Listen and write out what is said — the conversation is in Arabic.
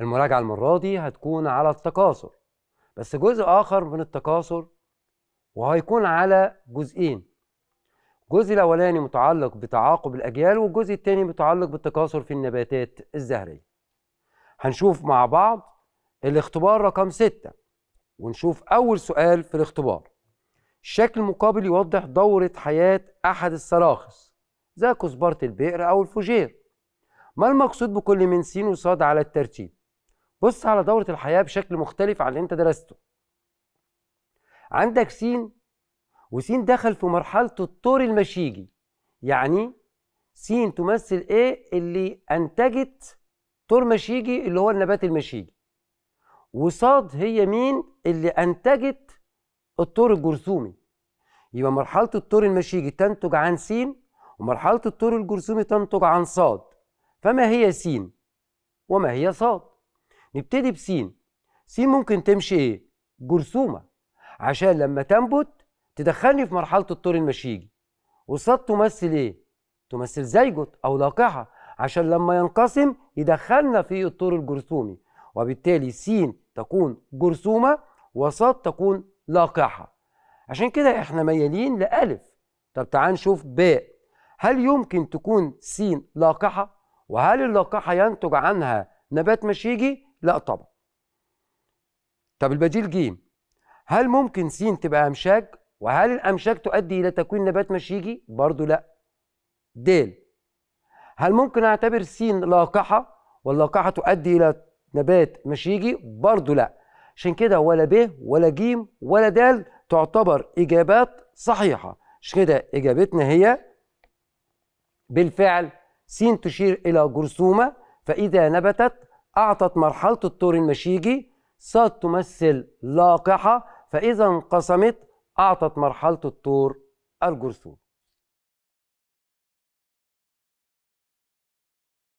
المراجعة المرة دي هتكون على التكاثر بس جزء آخر من التكاثر وهيكون على جزئين الجزء الأولاني متعلق بتعاقب الأجيال والجزء الثاني متعلق بالتكاثر في النباتات الزهرية هنشوف مع بعض الاختبار رقم ستة ونشوف أول سؤال في الاختبار الشكل المقابل يوضح دورة حياة أحد السراخس زي كزبرة البئر أو الفوجير ما المقصود بكل من سين وصاد على الترتيب بص على دورة الحياة بشكل مختلف عن اللي انت درسته عندك سين وسين دخل في مرحلة الطور المشيجي يعني سين تمثل ايه اللي انتجت طور مشيجي اللي هو النبات المشيجي وصاد هي مين اللي انتجت الطور الجرثومي يبقى مرحلة الطور المشيجي تنتج عن سين ومرحلة الطور الجرثومي تنتج عن صاد فما هي سين وما هي صاد نبتدي بسين سين ممكن تمشي ايه جرثومه عشان لما تنبت تدخلني في مرحله الطور المشيجي وصاد تمثل ايه تمثل زيجوت او لاقحة عشان لما ينقسم يدخلنا في الطور الجرثومي وبالتالي س تكون جرثومه وصاد تكون لاقحة عشان كده احنا ميالين لألف طب تعال نشوف باء هل يمكن تكون س لاقحة وهل اللاقحة ينتج عنها نبات مشيجي لا طبعا طب البديل ج هل ممكن س تبقى امشاج وهل الامشاج تؤدي الى تكوين نبات مشيجي برضو لا د هل ممكن اعتبر س لاقحه واللاقحه تؤدي الى نبات مشيجي برضو لا عشان كده ولا ب ولا ج ولا د تعتبر اجابات صحيحه عشان كده اجابتنا هي بالفعل س تشير الى جرثومه فاذا نبتت أعطت مرحلة الطور المشيجي صاد تمثل لاقحة فإذا انقسمت أعطت مرحلة الطور الجرثوم